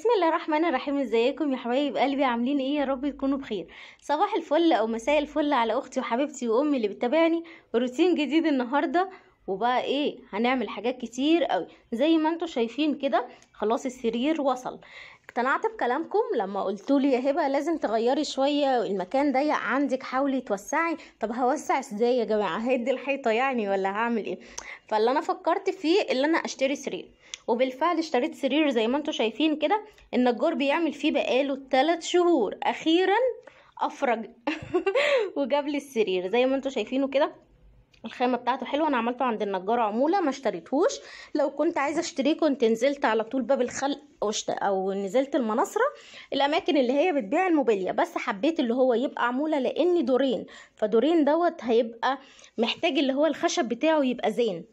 بسم الله الرحمن الرحيم ازيكم يا حبايب قلبي عاملين ايه يا رب تكونوا بخير صباح الفل او مساء الفل على اختي وحبيبتي وامي اللي بتتابعني روتين جديد النهارده وبقى ايه هنعمل حاجات كتير قوي زي ما انتم شايفين كده خلاص السرير وصل اقتنعت بكلامكم لما قلتوا لي يا هبه لازم تغيري شويه المكان ضيق عندك حاولي توسعي طب هوسع ازاي يا جماعه هدي الحيطه يعني ولا هعمل ايه فاللي انا فكرت فيه اللي انا اشتري سرير وبالفعل اشتريت سرير زي ما انتم شايفين كده النجار بيعمل فيه بقاله 3 شهور اخيرا افرج وجاب لي السرير زي ما انتم شايفينه كده الخامه بتاعته حلوه انا عملته عند النجار عموله ما اشتريتهوش لو كنت عايزه اشتريه كنت نزلت على طول باب الخلق او, أو نزلت المناصره الاماكن اللي هي بتبيع الموبيليا بس حبيت اللي هو يبقى عموله لان دورين فدورين دوت هيبقى محتاج اللي هو الخشب بتاعه يبقى زين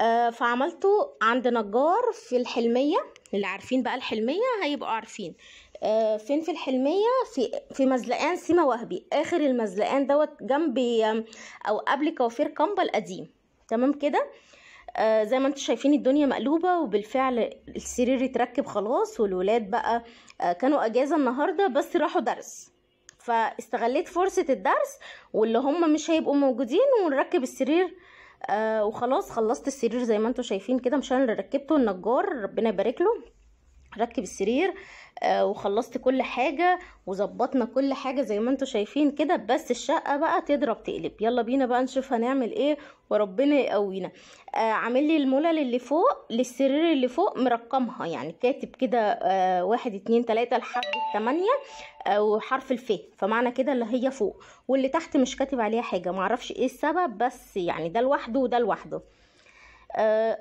آه، فعملته عند نجار في الحلمية اللي عارفين بقى الحلمية هيبقوا عارفين آه، فين في الحلمية في في مزلقان سيما وهبي آخر المزلقان دوت جنب أو قبل كوافير كامبا القديم تمام كده آه زي ما انتم شايفين الدنيا مقلوبة وبالفعل السرير اتركب خلاص والولاد بقى آه كانوا اجازة النهاردة بس راحوا درس فاستغليت فرصة الدرس واللي هم مش هيبقوا موجودين ونركب السرير آه، وخلاص خلصت السرير زي ما انتوا شايفين كده مش انا اللي ركبته النجار ربنا يبارك له ركب السرير آه، وخلصت كل حاجة وظبطنا كل حاجة زي ما انتوا شايفين كده بس الشقة بقى تضرب تقلب يلا بينا بقى نشوف هنعمل ايه وربنا يقوينا آه، عامل لي الملل اللي فوق للسرير اللي فوق مرقمها يعني كاتب كده آه، واحد اتنين تلاتة لحد التمانية وحرف الف فمعنى كده اللي هي فوق واللي تحت مش كاتب عليها حاجة معرفش ايه السبب بس يعني ده لوحده وده لوحده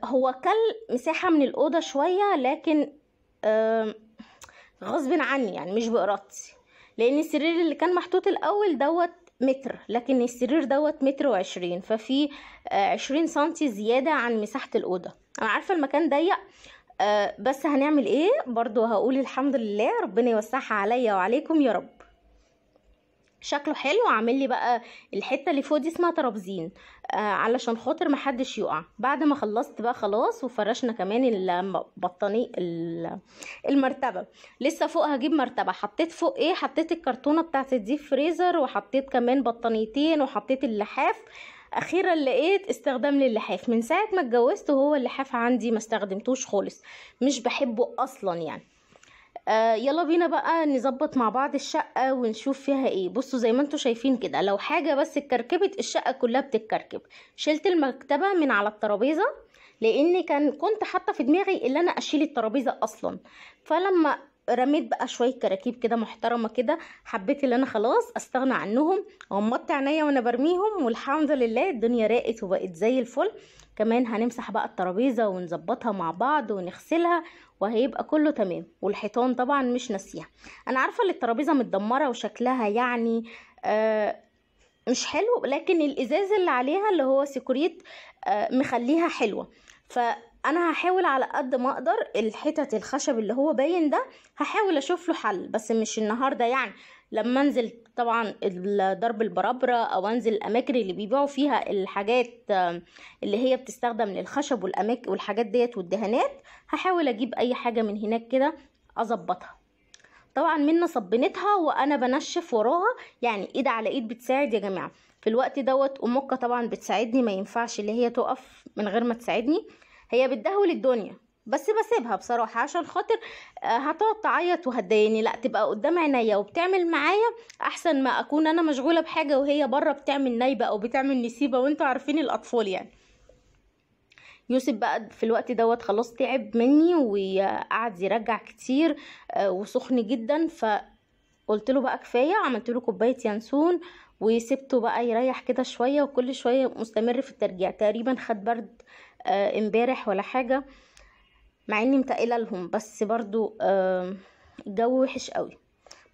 هو كل مساحة من الأوضة شوية لكن غصب عني يعني مش بارادتي لان السرير اللي كان محطوط الاول دوت متر لكن السرير دوت متر وعشرين ففي آه، عشرين سنتي زيادة عن مساحة الأوضة أنا عارفة المكان ضيق آه، بس هنعمل ايه برضو هقول الحمد لله ربنا يوسعها عليا وعليكم يا رب شكله حلو عامل لي بقى الحته اللي فوق دي اسمها ترابزين آه علشان خاطر محدش يقع بعد ما خلصت بقى خلاص وفرشنا كمان البطاني المرتبه لسه فوق هجيب مرتبه حطيت فوق ايه حطيت الكرتونه بتاعت الديب فريزر وحطيت كمان بطانيتين وحطيت اللحاف اخيرا لقيت استخدام للحاف من ساعه ما اتجوزت وهو اللحاف عندي ما استخدمتوش خالص مش بحبه اصلا يعني آه يلا بينا بقى نظبط مع بعض الشقة ونشوف فيها ايه بصوا زي ما انتوا شايفين كده لو حاجة بس اتكركبت الشقة كلها بتتكركب شلت المكتبة من على الترابيزة لان كان كنت حاطه في دماغي ان انا اشيل الترابيزه اصلا فلما رميت بقى شويه كراكيب كده محترمه كده حبيت ان انا خلاص استغنى عنهم غمضت عينيا وانا برميهم والحمد لله الدنيا راقت وبقت زي الفل كمان هنمسح بقى الترابيزه ونظبطها مع بعض ونغسلها وهيبقى كله تمام والحيطان طبعا مش ناسيها انا عارفه ان الترابيزه متدمره وشكلها يعني آه مش حلو لكن الازاز اللي عليها اللي هو سيكوريت آه مخليها حلوه ف انا هحاول على قد ما اقدر الحتت الخشب اللي هو باين ده هحاول اشوف له حل بس مش النهارده يعني لما انزل طبعا الضرب البرابره او انزل الاماكن اللي بيبيعوا فيها الحاجات اللي هي بتستخدم للخشب والاماكن والحاجات ديت والدهانات هحاول اجيب اي حاجه من هناك كده اظبطها طبعا منا صبنتها وانا بنشف وراها يعني ايد على ايد بتساعد يا جماعه في الوقت دوت امك طبعا بتساعدني ما ينفعش اللي هي تقف من غير ما تساعدني هي بتدهول الدنيا بس بسيبها بصراحة عشان خاطر آه، هتقعد تعيط وهتضايقني لا تبقى قدام عينيا وبتعمل معايا احسن ما اكون انا مشغولة بحاجة وهي بره بتعمل نايبة او بتعمل نسيبة وانتوا عارفين الاطفال يعني يوسف بقى في الوقت دوت خلاص تعب مني وقعد يرجع كتير آه، وسخن جدا ف له بقى كفايه عملت له كوبايه ينسون وسبته بقى يريح كده شويه وكل شويه مستمر في الترجيع تقريبا خد برد آه، امبارح ولا حاجه مع اني متقله لهم بس برضو الجو وحش قوي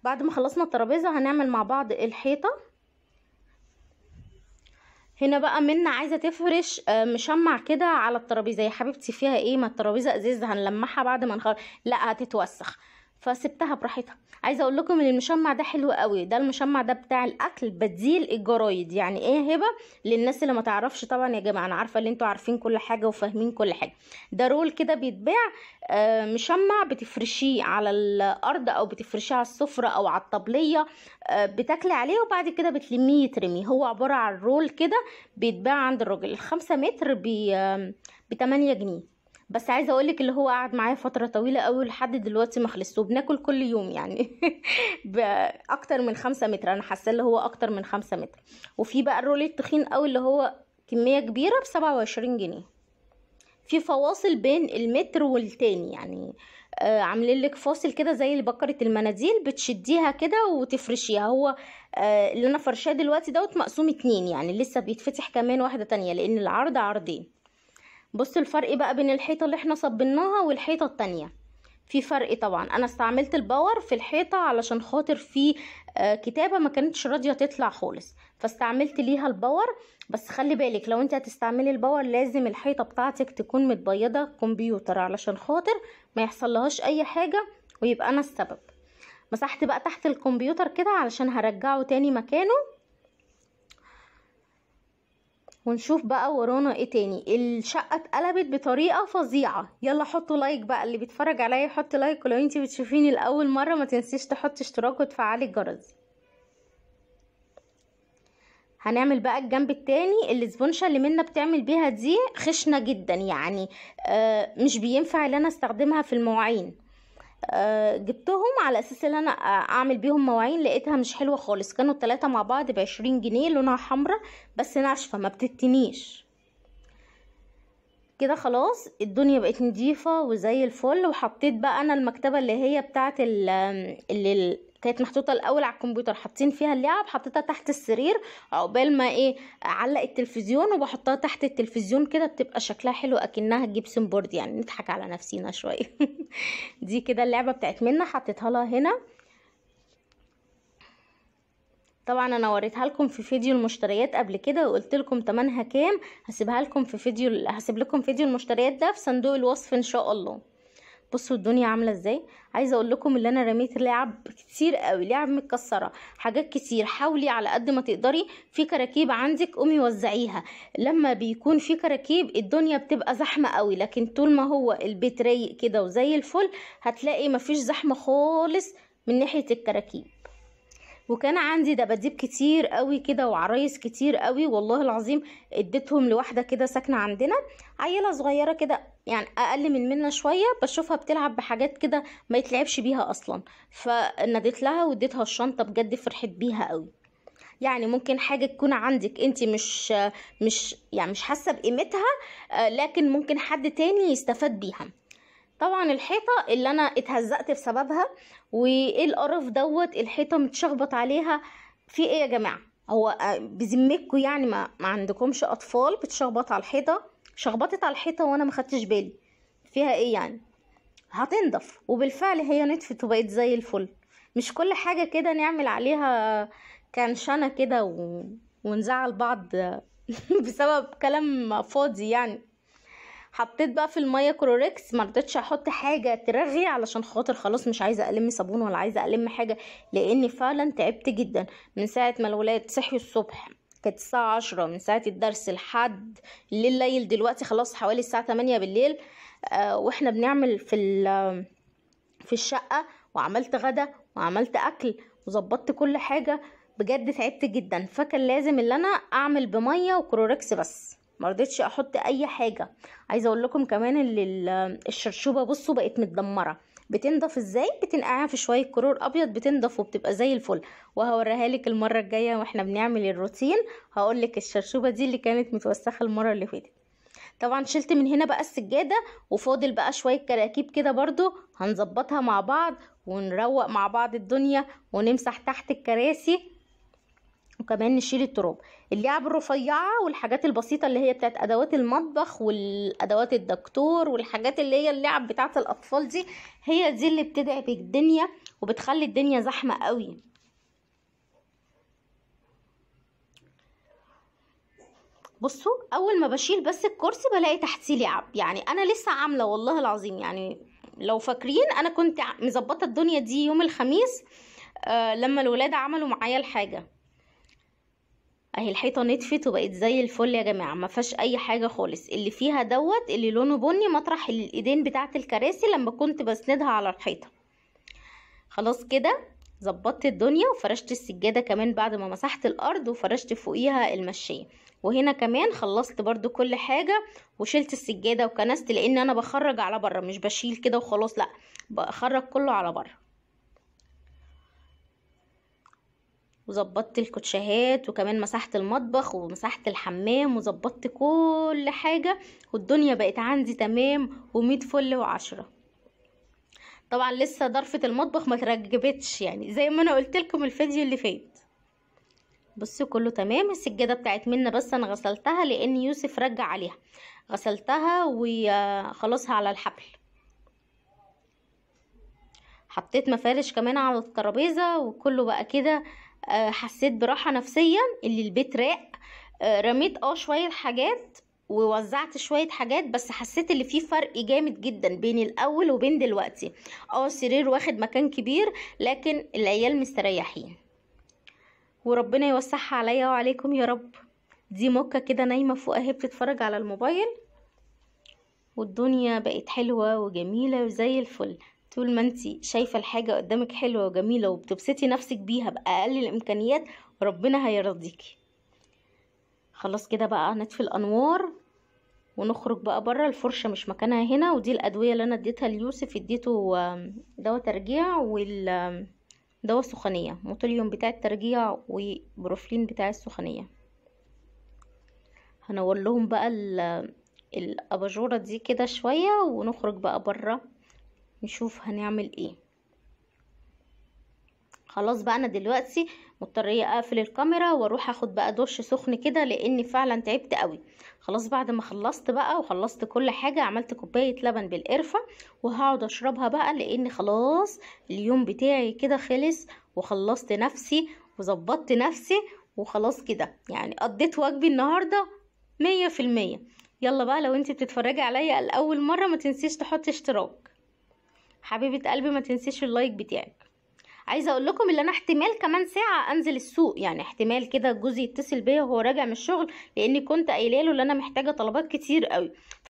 بعد ما خلصنا الترابيزه هنعمل مع بعض الحيطه هنا بقى منا عايزه تفرش آه، مشمع كده على الترابيزه يا حبيبتي فيها ايه ما الترابيزه ازاز هنلمعها بعد ما نخلص لا هتتوسخ فسبتها براحتها عايزه اقول لكم ان المشمع ده حلو قوي ده المشمع ده بتاع الاكل بديل الجرايد يعني ايه هبه للناس اللي ما تعرفش طبعا يا جماعه انا عارفه ان انتوا عارفين كل حاجه وفاهمين كل حاجه ده رول كده بيتباع آه، مشمع بتفرشيه على الارض او بتفرشيه على السفره او على الطبليه آه، بتاكلي عليه وبعد كده بتلميه يترمي هو عباره عن رول كده بيتباع عند الراجل الخمسة متر ب 8 جنيه بس عايزه اقولك اللي هو قعد معايا فتره طويله قوي لحد دلوقتي ما خلصته بناكل كل يوم يعني باكتر من خمسة متر انا حاسه اللي هو اكتر من خمسة متر وفي بقى الرول التخين قوي اللي هو كميه كبيره بسبعة وعشرين جنيه في فواصل بين المتر والتاني يعني آه عاملين لك فاصل كده زي بكره المناديل بتشديها كده وتفرشيها هو آه اللي انا فرشاه دلوقتي دوت مقسوم اتنين يعني لسه بيتفتح كمان واحده تانية لان العرض عرضين بص الفرق بقى بين الحيطة اللي احنا صبناها والحيطة التانية في فرق طبعا انا استعملت الباور في الحيطة علشان خاطر في آه، كتابة ما كانتش راضية تطلع خالص فاستعملت ليها الباور بس خلي بالك لو انت هتستعملي الباور لازم الحيطة بتاعتك تكون متبيضة كمبيوتر علشان خاطر ما يحصل لهاش اي حاجة ويبقى انا السبب مسحت بقى تحت الكمبيوتر كده علشان هرجعه تاني مكانه ونشوف بقى ورانا ايه تاني الشقه اتقلبت بطريقه فظيعه يلا حطوا لايك بقى اللي بيتفرج عليا حط لايك ولو انتي بتشوفيني لاول مره ما تنسيش تحطي اشتراك وتفعلي الجرس هنعمل بقى الجنب التاني الاسبونشه اللي منا بتعمل بيها دي خشنه جدا يعني آه مش بينفع ان انا استخدمها في المواعين آه، جبتهم على اساس ان انا آه، اعمل بيهم مواعين لقيتها مش حلوه خالص كانوا التلاتة مع بعض بعشرين جنيه لونها حمرا بس ناشفه ما بتتنيش كده خلاص الدنيا بقت نضيفة وزي الفل وحطيت بقى انا المكتبة اللي هي بتاعت اللي كانت محطوطه الاول على الكمبيوتر حاطين فيها اللعب حطيتها تحت السرير عقبال ما ايه اعلق التلفزيون وبحطها تحت التلفزيون كده بتبقى شكلها حلو اكنها جبسن بورد يعني نضحك على نفسينا شويه دي كده اللعبه بتاعت منا حطيتها لها هنا طبعا انا وريتها لكم في فيديو المشتريات قبل كده وقلت لكم تمنها كام هسيبها لكم في فيديو هسيب لكم فيديو المشتريات ده في صندوق الوصف ان شاء الله بصوا الدنيا عامله ازاي عايزه اقول لكم ان انا رميت لعب كتير قوي لعب متكسره حاجات كتير حاولي على قد ما تقدري في كراكيب عندك قومي وزعيها لما بيكون في كراكيب الدنيا بتبقى زحمه قوي لكن طول ما هو البيت رايق كده وزي الفل هتلاقي مفيش زحمه خالص من ناحيه الكراكيب وكان عندي دباديب كتير قوي كده وعرايس كتير قوي والله العظيم اديتهم لواحده كده ساكنه عندنا عيله صغيره كده يعني اقل من منا شويه بشوفها بتلعب بحاجات كده ما يتلعبش بيها اصلا فناديت لها واديتها الشنطه بجد فرحت بيها قوي يعني ممكن حاجه تكون عندك انت مش مش يعني مش حاسه بقيمتها آه، لكن ممكن حد تاني يستفاد بيها طبعا الحيطه اللي انا اتهزقت بسببها وايه القرف دوت الحيطه متشخبط عليها في ايه يا جماعه هو آه، بذمتكم يعني ما, ما عندكمش اطفال بتشخبط على الحيطه شخبطت على الحيطه وانا ما خدتش بالي فيها ايه يعني هتنضف وبالفعل هي نطفت وبقت زي الفل مش كل حاجه كده نعمل عليها كنشنه كده و... ونزعل بعض بسبب كلام فاضي يعني حطيت بقى في الميه كلوريكس ما رضيتش احط حاجه ترغي علشان خاطر خلاص مش عايزه الم صابون ولا عايزه الم حاجه لاني فعلا تعبت جدا من ساعه ما الولاد صحيوا الصبح كانت الساعة عشرة من ساعة الدرس لحد الليل دلوقتي خلاص حوالي الساعة تمانية بالليل آه واحنا بنعمل في في الشقة وعملت غدا وعملت اكل وظبطت كل حاجة بجد تعبت جدا فكان لازم اللي انا اعمل بمية وكروركس بس مرضتش احط اي حاجه عايزه اقول لكم كمان ان الشرشوبه بصوا بقت متدمره بتنضف ازاي بتنقعها في شويه كرور ابيض بتنضف وبتبقى زي الفل وهوريها لك المره الجايه واحنا بنعمل الروتين هقول لك الشرشوبه دي اللي كانت متوسخه المره اللي فاتت طبعا شلت من هنا بقى السجاده وفاضل بقى شويه كراكيب كده برضو هنظبطها مع بعض ونروق مع بعض الدنيا ونمسح تحت الكراسي وكمان نشيل التراب اللعب الرفيعة والحاجات البسيطة اللي هي بتاعت أدوات المطبخ والأدوات الدكتور والحاجات اللي هي اللعب بتاعت الأطفال دي هي دي اللي بتدعب الدنيا وبتخلي الدنيا زحمة قوي بصوا اول ما بشيل بس الكرسي بلاقي تحتيه لعب يعني انا لسه عامله والله العظيم يعني لو فاكرين انا كنت مظبطه الدنيا دي يوم الخميس آه لما الولاد عملوا معايا الحاجه اهي الحيطه نتفت وبقت زي الفل يا جماعه ما فيهاش اي حاجه خالص اللي فيها دوت اللي لونه بني مطرح الايدين بتاعه الكراسي لما كنت بسندها على الحيطه خلاص كده ظبطت الدنيا وفرشت السجاده كمان بعد ما مسحت الارض وفرشت فوقيها المشيه وهنا كمان خلصت برده كل حاجه وشلت السجاده وكنست لان انا بخرج على بره مش بشيل كده وخلاص لا بخرج كله على بره وظبطت الكوتشيهات وكمان مسحت المطبخ ومسحت الحمام وظبطت كل حاجة والدنيا بقت عندي تمام ومية فل وعشرة طبعا لسه ضرفة المطبخ ما ترجبتش يعني زي ما انا قلت لكم الفيديو اللي فات بصوا كله تمام السجاده بتاعت منا بس انا غسلتها لان يوسف رجع عليها غسلتها وخلاصها على الحبل حطيت مفارش كمان على الترابيزه وكله بقى كده آه، حسيت براحة نفسيا اللي البيت راق آه، رميت اه شوية حاجات ووزعت شوية حاجات بس حسيت اللي فيه فرق جامد جدا بين الأول وبين دلوقتي اه سرير واخد مكان كبير لكن العيال مستريحين وربنا يوسعها عليا وعليكم يا رب دي مكة كده نايمة فوق اهي بتتفرج على الموبايل والدنيا بقت حلوة وجميلة وزي الفل طول ما انت شايفة الحاجة قدامك حلوة وجميلة وبتبسطي نفسك بيها بأقل الإمكانيات ربنا هيرضيكي خلاص كده بقى نطفي الأنوار ونخرج بقى بره الفرشة مش مكانها هنا ودي الأدوية اللي أنا اديتها ليوسف اديته دواء ترجيع وال دواء السخونية موتوليوم بتاع الترجيع وبروفلين بتاع السخونية هنور لهم بقى الأباجورة دي كده شوية ونخرج بقى بره نشوف هنعمل ايه خلاص بقى انا دلوقتي مضطريه اقفل الكاميرا واروح اخد بقى دش سخن كده لاني فعلا تعبت قوي خلاص بعد ما خلصت بقى وخلصت كل حاجه عملت كوبايه لبن بالقرفه وهقعد اشربها بقى لان خلاص اليوم بتاعي كده خلص وخلصت نفسي وظبطت نفسي وخلاص كده يعني قضيت واجبي النهارده مية في المية يلا بقى لو انت بتتفرجي عليا لاول مره ما تنسيش تحطي اشتراك حبيبه قلبي ما تنسيش اللايك بتاعك عايزه اقول لكم ان انا احتمال كمان ساعه انزل السوق يعني احتمال كده جوزي يتصل بيا وهو راجع من الشغل لاني كنت قايله له ان انا محتاجه طلبات كتير قوي